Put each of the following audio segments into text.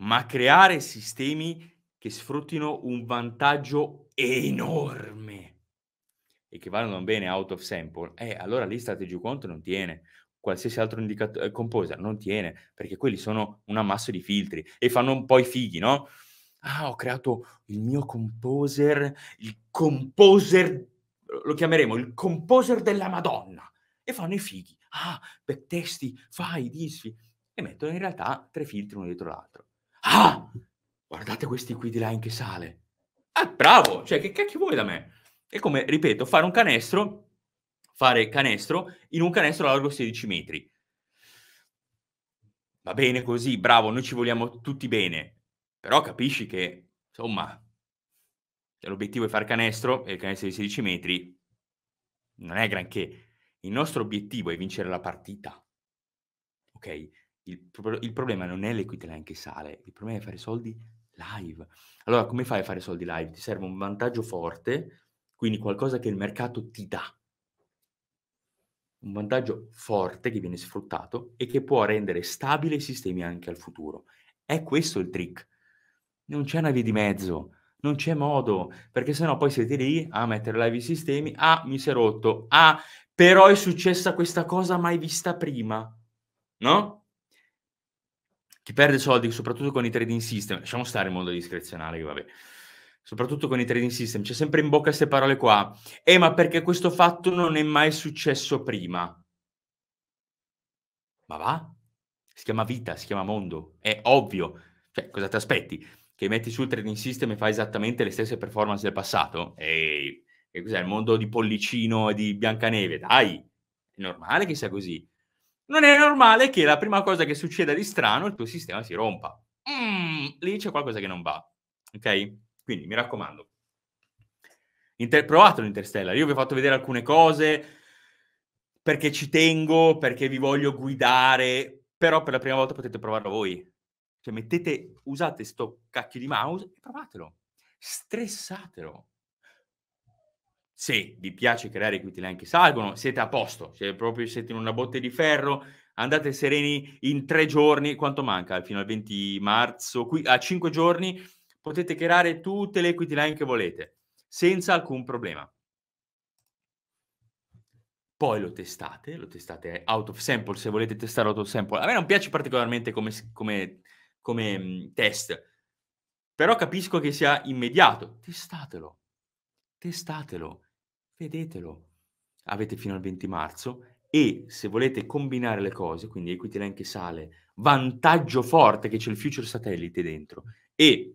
ma creare sistemi che sfruttino un vantaggio enorme e che vanno bene out of sample, eh, allora lì strategy quant non tiene, qualsiasi altro indicatore eh, composer non tiene, perché quelli sono un ammasso di filtri e fanno un po' i fighi, no? Ah, ho creato il mio composer, il composer, lo chiameremo il composer della Madonna, e fanno i fighi. Ah, testi, fai, disfi, e mettono in realtà tre filtri uno dietro l'altro. Ah, guardate questi qui di là in che sale. Ah, bravo! Cioè, che cacchio vuoi da me? È come, ripeto, fare un canestro, fare canestro in un canestro largo 16 metri. Va bene così, bravo, noi ci vogliamo tutti bene. Però capisci che, insomma, se cioè, l'obiettivo è fare canestro e il canestro di 16 metri non è granché. Il nostro obiettivo è vincere la partita. Ok? Il, il problema non è l'equityline che sale, il problema è fare soldi live. Allora, come fai a fare soldi live? Ti serve un vantaggio forte, quindi qualcosa che il mercato ti dà. Un vantaggio forte che viene sfruttato e che può rendere stabile i sistemi anche al futuro. È questo il trick. Non c'è una via di mezzo, non c'è modo, perché sennò poi siete lì a mettere live i sistemi, ah, mi si è rotto, ah, però è successa questa cosa mai vista prima, no? chi perde soldi soprattutto con i trading system, lasciamo stare il mondo discrezionale, che vabbè, soprattutto con i trading system, c'è sempre in bocca queste parole qua, eh ma perché questo fatto non è mai successo prima? Ma va? Si chiama vita, si chiama mondo, è ovvio. Cioè, cosa ti aspetti? Che metti sul trading system e fa esattamente le stesse performance del passato? Ehi, che cos'è? Il mondo di Pollicino e di Biancaneve? Dai, è normale che sia così non è normale che la prima cosa che succeda di strano il tuo sistema si rompa. Mm, lì c'è qualcosa che non va. Ok? Quindi mi raccomando. Inter- provate l'Interstellar. Io vi ho fatto vedere alcune cose perché ci tengo, perché vi voglio guidare, però per la prima volta potete provarlo voi. Cioè mettete, usate sto cacchio di mouse e provatelo. Stressatelo se vi piace creare line che salgono, siete a posto, se proprio siete in una botte di ferro, andate sereni in tre giorni, quanto manca fino al 20 marzo, qui, a cinque giorni potete creare tutte le equity line che volete, senza alcun problema. Poi lo testate, lo testate out of sample, se volete testare out of sample. A me non piace particolarmente come, come, come mm, test, però capisco che sia immediato. Testatelo, testatelo vedetelo. Avete fino al 20 marzo e se volete combinare le cose, quindi equity line che sale, vantaggio forte che c'è il future satellite dentro e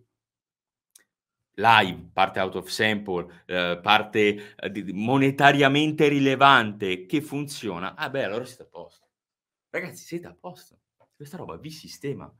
live, parte out of sample, eh, parte eh, monetariamente rilevante che funziona, ah beh, allora siete a posto. Ragazzi, siete a posto. Questa roba vi sistema.